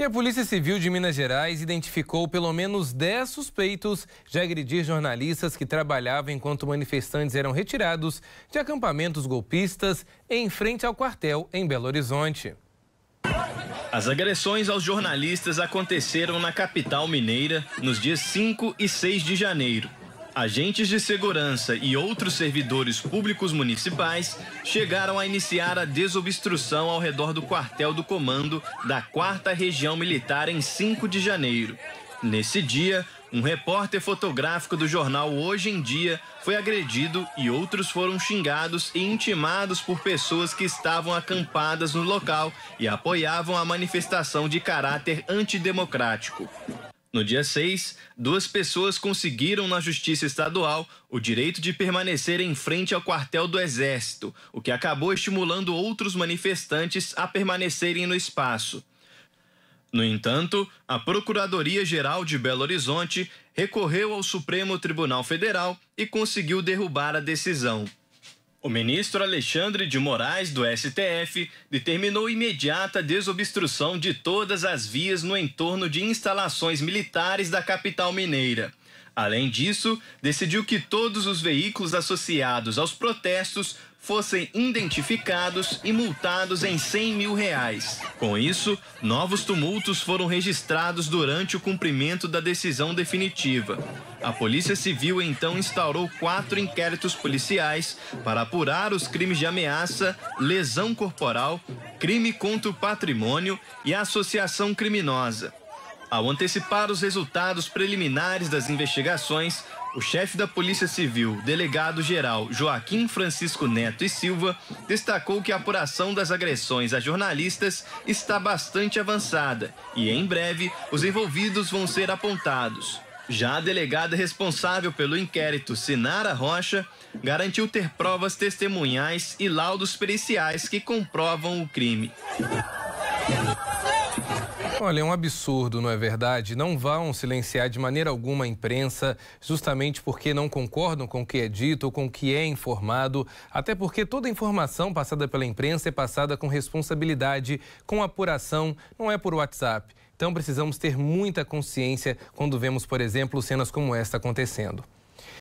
E a Polícia Civil de Minas Gerais identificou pelo menos 10 suspeitos de agredir jornalistas que trabalhavam enquanto manifestantes eram retirados de acampamentos golpistas em frente ao quartel em Belo Horizonte. As agressões aos jornalistas aconteceram na capital mineira nos dias 5 e 6 de janeiro. Agentes de segurança e outros servidores públicos municipais chegaram a iniciar a desobstrução ao redor do quartel do comando da 4 Região Militar em 5 de janeiro. Nesse dia, um repórter fotográfico do jornal Hoje em Dia foi agredido e outros foram xingados e intimados por pessoas que estavam acampadas no local e apoiavam a manifestação de caráter antidemocrático. No dia 6, duas pessoas conseguiram na Justiça Estadual o direito de permanecer em frente ao quartel do Exército, o que acabou estimulando outros manifestantes a permanecerem no espaço. No entanto, a Procuradoria-Geral de Belo Horizonte recorreu ao Supremo Tribunal Federal e conseguiu derrubar a decisão. O ministro Alexandre de Moraes, do STF, determinou imediata desobstrução de todas as vias no entorno de instalações militares da capital mineira. Além disso, decidiu que todos os veículos associados aos protestos fossem identificados e multados em 100 mil reais. Com isso, novos tumultos foram registrados durante o cumprimento da decisão definitiva. A Polícia Civil então instaurou quatro inquéritos policiais para apurar os crimes de ameaça, lesão corporal, crime contra o patrimônio e associação criminosa. Ao antecipar os resultados preliminares das investigações, o chefe da Polícia Civil, delegado-geral Joaquim Francisco Neto e Silva, destacou que a apuração das agressões a jornalistas está bastante avançada e, em breve, os envolvidos vão ser apontados. Já a delegada responsável pelo inquérito, Sinara Rocha, garantiu ter provas testemunhais e laudos periciais que comprovam o crime. Olha, é um absurdo, não é verdade? Não vão silenciar de maneira alguma a imprensa, justamente porque não concordam com o que é dito ou com o que é informado, até porque toda informação passada pela imprensa é passada com responsabilidade, com apuração, não é por WhatsApp. Então precisamos ter muita consciência quando vemos, por exemplo, cenas como esta acontecendo.